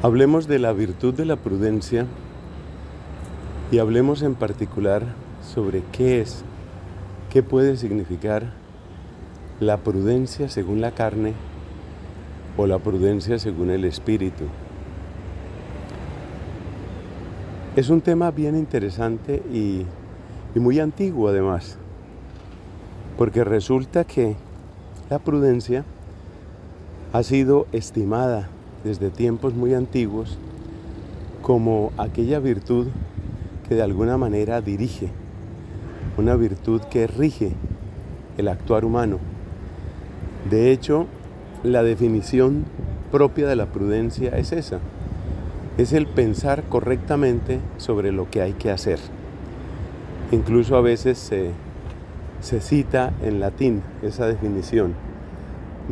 Hablemos de la virtud de la prudencia y hablemos en particular sobre qué es, qué puede significar la prudencia según la carne o la prudencia según el espíritu. Es un tema bien interesante y, muy antiguo además, porque resulta que la prudencia ha sido estimada desde tiempos muy antiguos como aquella virtud que de alguna manera dirige, una virtud que rige el actuar humano. De hecho, la definición propia de la prudencia es esa, es el pensar correctamente sobre lo que hay que hacer. Incluso a veces se, cita en latín esa definición,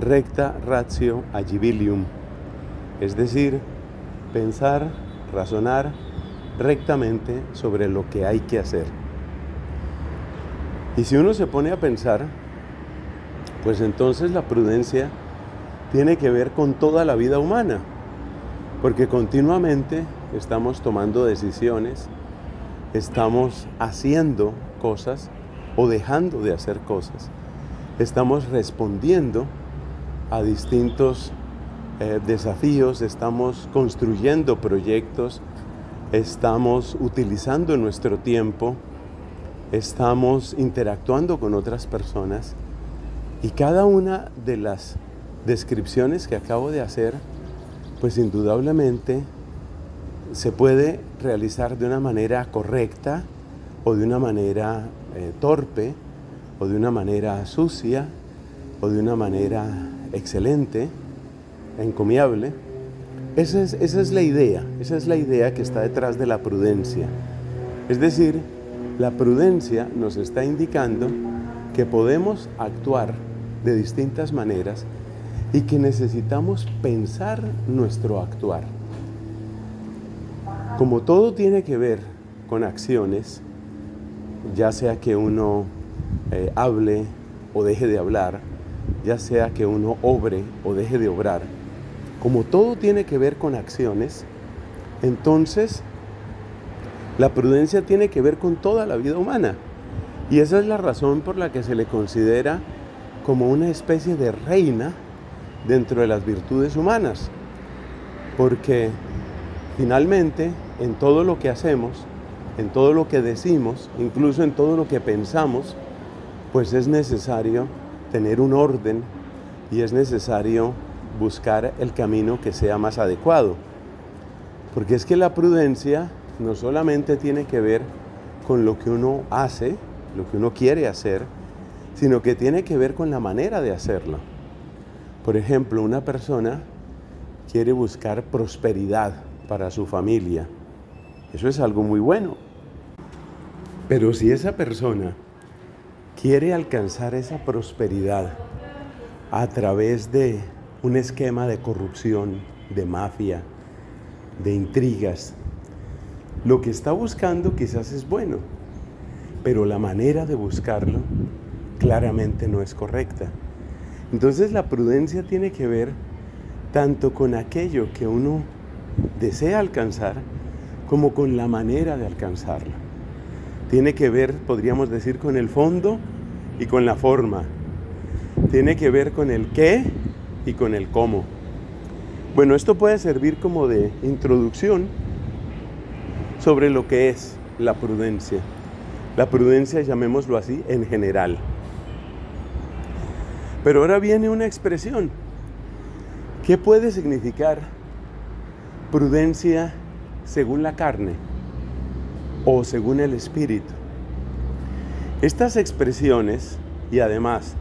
recta ratio agibilium, es decir, pensar, razonar rectamente sobre lo que hay que hacer. Y si uno se pone a pensar, pues entonces la prudencia tiene que ver con toda la vida humana, porque continuamente estamos tomando decisiones, estamos haciendo cosas o dejando de hacer cosas, estamos respondiendo a distintos eh, desafíos, estamos construyendo proyectos, estamos utilizando nuestro tiempo, estamos interactuando con otras personas y cada una de las descripciones que acabo de hacer, pues indudablemente se puede realizar de una manera correcta o de una manera eh, torpe o de una manera sucia o de una manera excelente encomiable. Esa es, la idea, esa es la idea que está detrás de la prudencia. Es decir, la prudencia nos está indicando que podemos actuar de distintas maneras y que necesitamos pensar nuestro actuar. Como todo tiene que ver con acciones, ya sea que uno eh, hable o deje de hablar, ya sea que uno obre o deje de obrar, como todo tiene que ver con acciones, entonces la prudencia tiene que ver con toda la vida humana. Y esa es la razón por la que se le considera como una especie de reina dentro de las virtudes humanas. Porque finalmente en todo lo que hacemos, en todo lo que decimos, incluso en todo lo que pensamos, pues es necesario tener un orden y es necesario buscar el camino que sea más adecuado. Porque es que la prudencia no solamente tiene que ver con lo que uno hace, lo que uno quiere hacer, sino que tiene que ver con la manera de hacerlo. Por ejemplo, una persona quiere buscar prosperidad para su familia. Eso es algo muy bueno. Pero si esa persona quiere alcanzar esa prosperidad a través de un esquema de corrupción, de mafia, de intrigas. Lo que está buscando quizás es bueno, pero la manera de buscarlo claramente no es correcta. Entonces la prudencia tiene que ver tanto con aquello que uno desea alcanzar como con la manera de alcanzarlo. Tiene que ver, podríamos decir, con el fondo y con la forma. Tiene que ver con el qué y con el cómo. Bueno, esto puede servir como de introducción sobre lo que es la prudencia. La prudencia, llamémoslo así, en general. Pero ahora viene una expresión. ¿Qué puede significar prudencia según la carne o según el espíritu? Estas expresiones y además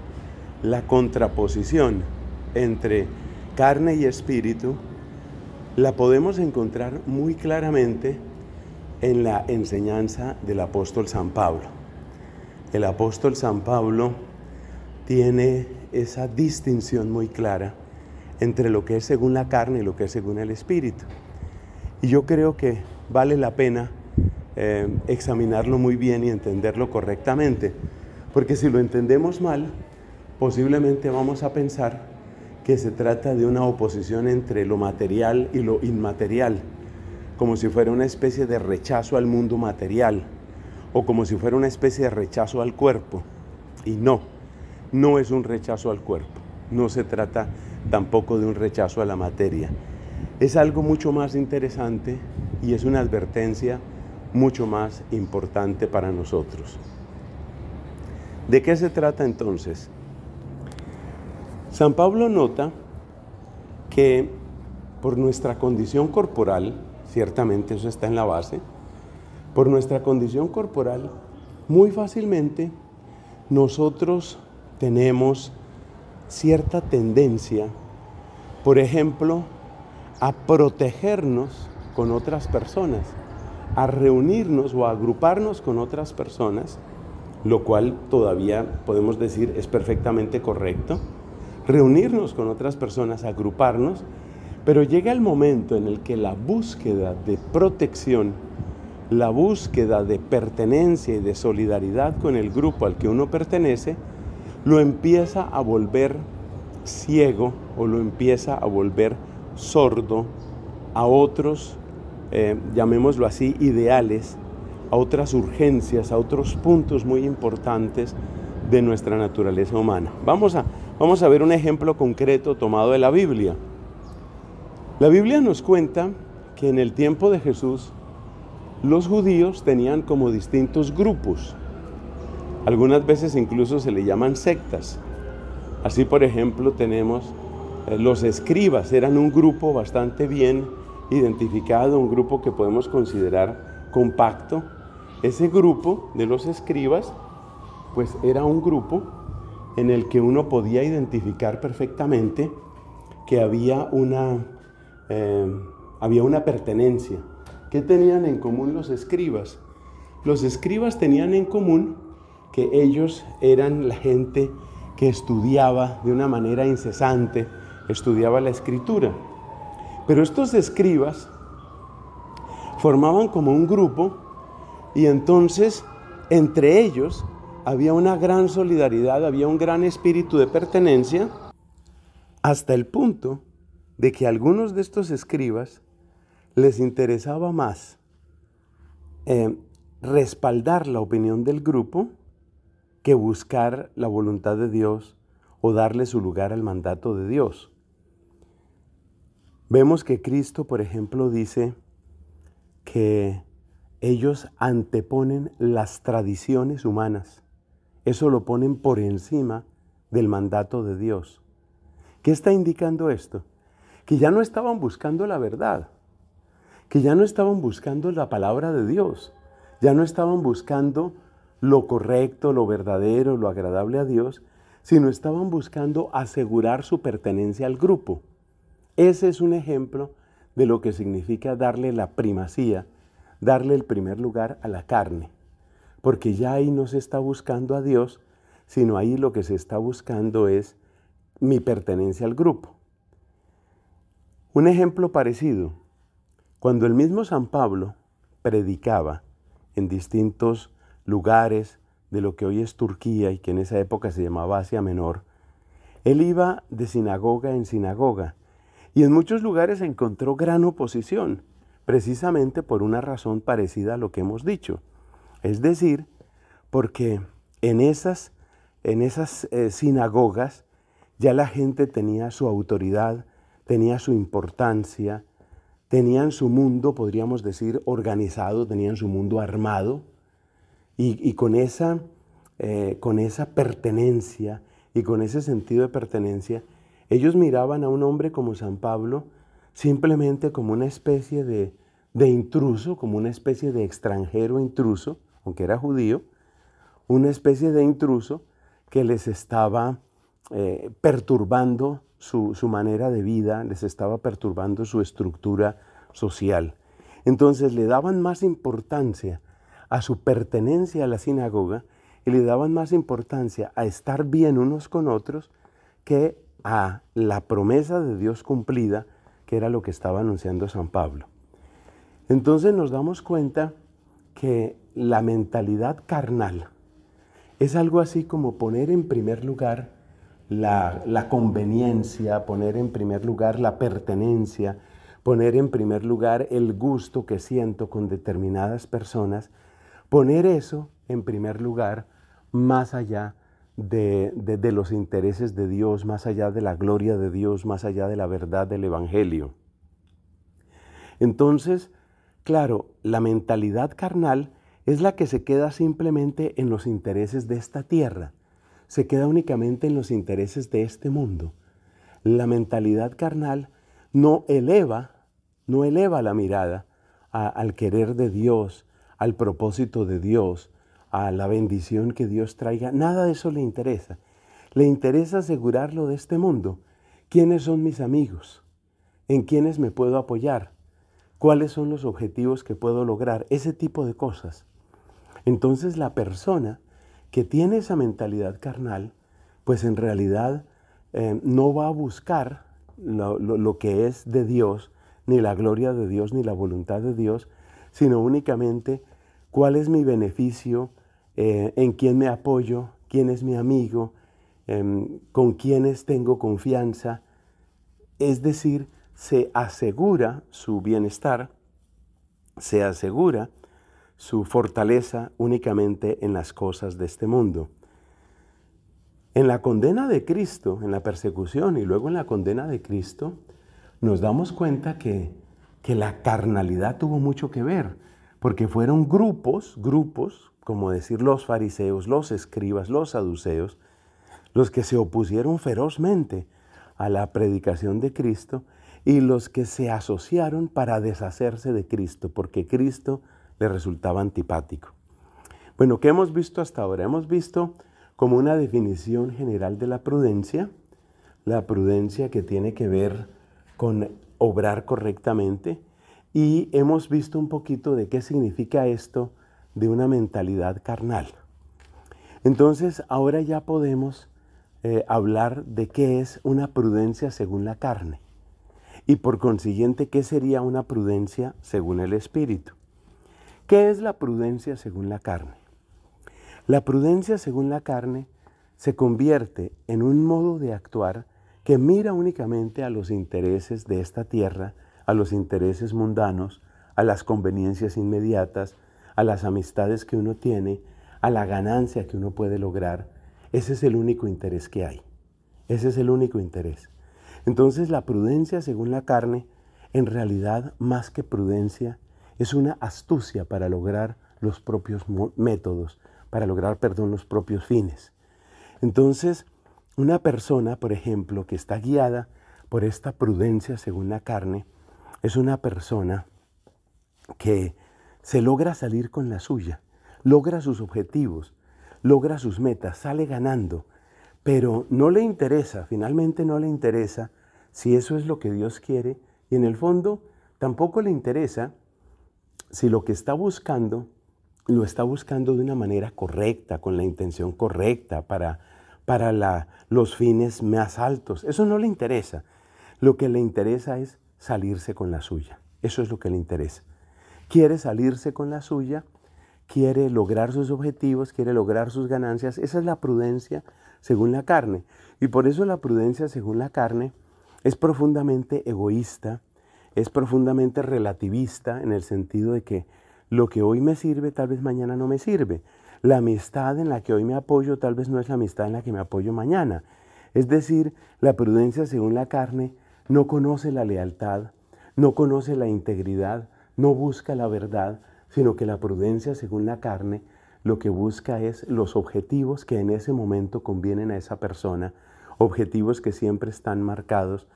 la contraposición entre carne y espíritu la podemos encontrar muy claramente en la enseñanza del apóstol San Pablo. El apóstol San Pablo tiene esa distinción muy clara entre lo que es según la carne y lo que es según el espíritu. Y yo creo que vale la pena eh, examinarlo muy bien y entenderlo correctamente, porque si lo entendemos mal, posiblemente vamos a pensar que se trata de una oposición entre lo material y lo inmaterial, como si fuera una especie de rechazo al mundo material o como si fuera una especie de rechazo al cuerpo. Y no, no es un rechazo al cuerpo, no se trata tampoco de un rechazo a la materia. Es algo mucho más interesante y es una advertencia mucho más importante para nosotros. ¿De qué se trata entonces? San Pablo nota que por nuestra condición corporal, ciertamente eso está en la base, por nuestra condición corporal, muy fácilmente nosotros tenemos cierta tendencia, por ejemplo, a protegernos con otras personas, a reunirnos o a agruparnos con otras personas, lo cual todavía podemos decir es perfectamente correcto, reunirnos con otras personas, agruparnos, pero llega el momento en el que la búsqueda de protección, la búsqueda de pertenencia y de solidaridad con el grupo al que uno pertenece, lo empieza a volver ciego o lo empieza a volver sordo a otros, eh, llamémoslo así, ideales, a otras urgencias, a otros puntos muy importantes de nuestra naturaleza humana. Vamos a Vamos a ver un ejemplo concreto tomado de la Biblia. La Biblia nos cuenta que en el tiempo de Jesús los judíos tenían como distintos grupos. Algunas veces incluso se le llaman sectas. Así por ejemplo tenemos eh, los escribas, eran un grupo bastante bien identificado, un grupo que podemos considerar compacto. Ese grupo de los escribas pues era un grupo en el que uno podía identificar perfectamente que había una, eh, había una pertenencia. ¿Qué tenían en común los escribas? Los escribas tenían en común que ellos eran la gente que estudiaba de una manera incesante, estudiaba la escritura. Pero estos escribas formaban como un grupo y entonces entre ellos había una gran solidaridad, había un gran espíritu de pertenencia, hasta el punto de que a algunos de estos escribas les interesaba más eh, respaldar la opinión del grupo que buscar la voluntad de Dios o darle su lugar al mandato de Dios. Vemos que Cristo, por ejemplo, dice que ellos anteponen las tradiciones humanas eso lo ponen por encima del mandato de Dios. ¿Qué está indicando esto? Que ya no estaban buscando la verdad, que ya no estaban buscando la palabra de Dios, ya no estaban buscando lo correcto, lo verdadero, lo agradable a Dios, sino estaban buscando asegurar su pertenencia al grupo. Ese es un ejemplo de lo que significa darle la primacía, darle el primer lugar a la carne porque ya ahí no se está buscando a Dios, sino ahí lo que se está buscando es mi pertenencia al grupo. Un ejemplo parecido, cuando el mismo San Pablo predicaba en distintos lugares de lo que hoy es Turquía y que en esa época se llamaba Asia Menor, él iba de sinagoga en sinagoga y en muchos lugares encontró gran oposición, precisamente por una razón parecida a lo que hemos dicho es decir, porque en esas, en esas eh, sinagogas ya la gente tenía su autoridad, tenía su importancia, tenían su mundo, podríamos decir, organizado, tenían su mundo armado, y, con, esa, eh, con esa pertenencia y con ese sentido de pertenencia, ellos miraban a un hombre como San Pablo simplemente como una especie de, de intruso, como una especie de extranjero intruso, aunque era judío, una especie de intruso que les estaba eh, perturbando su manera de vida, les estaba perturbando su estructura social. Entonces le daban más importancia a su pertenencia a la sinagoga y le daban más importancia a estar bien unos con otros que a la promesa de Dios cumplida, que era lo que estaba anunciando San Pablo. Entonces nos damos cuenta que la mentalidad carnal es algo así como poner en primer lugar la, conveniencia, poner en primer lugar la pertenencia, poner en primer lugar el gusto que siento con determinadas personas, poner eso en primer lugar más allá de los intereses de Dios, más allá de la gloria de Dios, más allá de la verdad del Evangelio. Entonces, Claro, la mentalidad carnal es la que se queda simplemente en los intereses de esta tierra, se queda únicamente en los intereses de este mundo. La mentalidad carnal no eleva, no eleva la mirada al querer de Dios, al propósito de Dios, a la bendición que Dios traiga. Nada de eso le interesa. Le interesa asegurarlo de este mundo. ¿Quiénes son mis amigos? ¿En quiénes me puedo apoyar? cuáles son los objetivos que puedo lograr, ese tipo de cosas. Entonces la persona que tiene esa mentalidad carnal, pues en realidad eh, no va a buscar lo, que es de Dios, ni la gloria de Dios, ni la voluntad de Dios, sino únicamente cuál es mi beneficio, eh, en quién me apoyo, quién es mi amigo, em, con quienes tengo confianza. Es decir, se asegura su bienestar, se asegura su fortaleza únicamente en las cosas de este mundo. En la condena de Cristo, en la persecución y luego en la condena de Cristo, nos damos cuenta que, que la carnalidad tuvo mucho que ver, porque fueron grupos, grupos, como decir los fariseos, los escribas, los saduceos, los que se opusieron ferozmente a la predicación de Cristo y los que se asociaron para deshacerse de Cristo, porque Cristo le resultaba antipático. Bueno, ¿qué hemos visto hasta ahora? Hemos visto como una definición general de la prudencia, la prudencia que tiene que ver con obrar correctamente, y hemos visto un poquito de qué significa esto de una mentalidad carnal. Entonces, ahora ya podemos eh, hablar de qué es una prudencia según la carne. Y por consiguiente, ¿qué sería una prudencia según el Espíritu? ¿Qué es la prudencia según la carne? La prudencia según la carne se convierte en un modo de actuar que mira únicamente a los intereses de esta tierra, a los intereses mundanos, a las conveniencias inmediatas, a las amistades que uno tiene, a la ganancia que uno puede lograr. Ese es el único interés que hay. Ese es el único interés. Entonces la prudencia según la carne, en realidad más que prudencia, es una astucia para lograr los propios métodos, para lograr, perdón, los propios fines. Entonces, una persona, por ejemplo, que está guiada por esta prudencia según la carne, es una persona que se logra salir con la suya, logra sus objetivos, logra sus metas, sale ganando, pero no le interesa, finalmente no le interesa si eso es lo que Dios quiere y en el fondo tampoco le interesa si lo que está buscando lo está buscando de una manera correcta, con la intención correcta, para, los fines más altos. Eso no le interesa. Lo que le interesa es salirse con la suya. Eso es lo que le interesa. Quiere salirse con la suya quiere lograr sus objetivos, quiere lograr sus ganancias. Esa es la prudencia según la carne. Y por eso la prudencia según la carne es profundamente egoísta, es profundamente relativista en el sentido de que lo que hoy me sirve tal vez mañana no me sirve. La amistad en la que hoy me apoyo tal vez no es la amistad en la que me apoyo mañana. Es decir, la prudencia según la carne no conoce la lealtad, no conoce la integridad, no busca la verdad, sino que la prudencia según la carne lo que busca es los objetivos que en ese momento convienen a esa persona, objetivos que siempre están marcados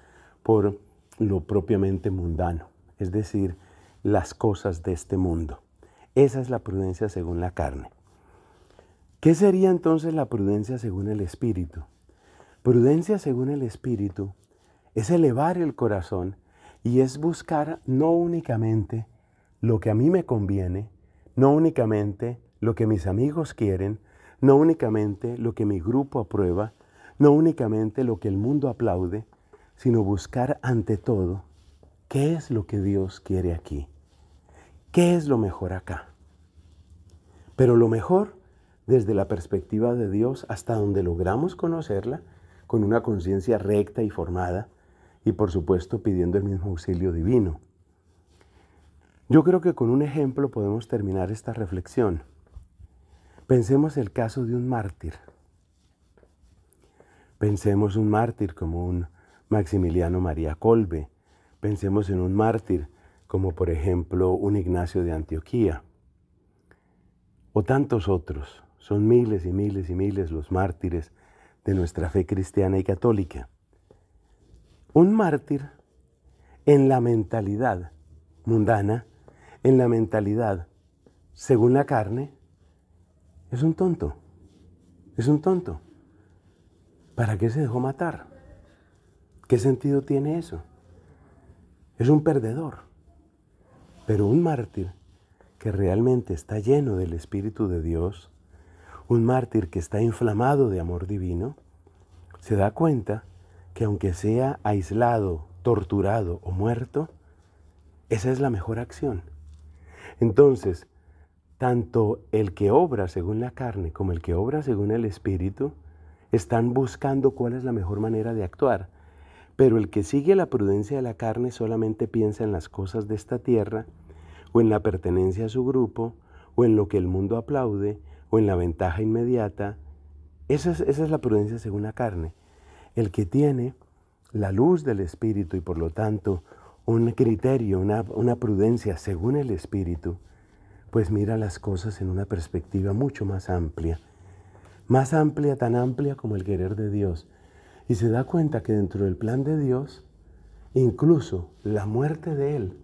por lo propiamente mundano, es decir, las cosas de este mundo. Esa es la prudencia según la carne. ¿Qué sería entonces la prudencia según el espíritu? Prudencia según el espíritu es elevar el corazón y es buscar no únicamente lo que a mí me conviene, no únicamente lo que mis amigos quieren, no únicamente lo que mi grupo aprueba, no únicamente lo que el mundo aplaude, sino buscar ante todo qué es lo que Dios quiere aquí, qué es lo mejor acá. Pero lo mejor desde la perspectiva de Dios hasta donde logramos conocerla con una conciencia recta y formada y por supuesto pidiendo el mismo auxilio divino. Yo creo que con un ejemplo podemos terminar esta reflexión. Pensemos el caso de un mártir. Pensemos un mártir como un Maximiliano María Colbe. Pensemos en un mártir como por ejemplo un Ignacio de Antioquía. O tantos otros. Son miles y miles y miles los mártires de nuestra fe cristiana y católica. Un mártir en la mentalidad mundana en la mentalidad, según la carne, es un tonto. Es un tonto. ¿Para qué se dejó matar? ¿Qué sentido tiene eso? Es un perdedor. Pero un mártir que realmente está lleno del Espíritu de Dios, un mártir que está inflamado de amor divino, se da cuenta que aunque sea aislado, torturado o muerto, esa es la mejor acción. Entonces, tanto el que obra según la carne como el que obra según el Espíritu están buscando cuál es la mejor manera de actuar. Pero el que sigue la prudencia de la carne solamente piensa en las cosas de esta tierra, o en la pertenencia a su grupo, o en lo que el mundo aplaude, o en la ventaja inmediata. Esa es, la prudencia según la carne. El que tiene la luz del Espíritu y por lo tanto un criterio, una, una prudencia según el Espíritu, pues mira las cosas en una perspectiva mucho más amplia, más amplia, tan amplia como el querer de Dios, y se da cuenta que dentro del plan de Dios, incluso la muerte de Él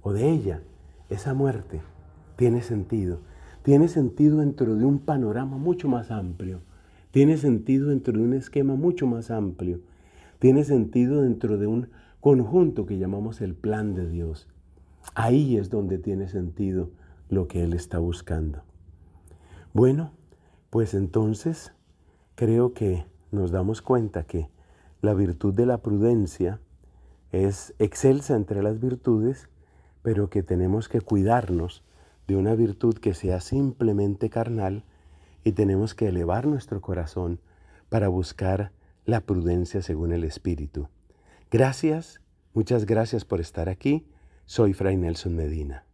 o de ella, esa muerte, tiene sentido. Tiene sentido dentro de un panorama mucho más amplio. Tiene sentido dentro de un esquema mucho más amplio. Tiene sentido dentro de un conjunto que llamamos el plan de Dios. Ahí es donde tiene sentido lo que Él está buscando. Bueno, pues entonces creo que nos damos cuenta que la virtud de la prudencia es excelsa entre las virtudes, pero que tenemos que cuidarnos de una virtud que sea simplemente carnal y tenemos que elevar nuestro corazón para buscar la prudencia según el Espíritu. Gracias, muchas gracias por estar aquí. Soy Fray Nelson Medina.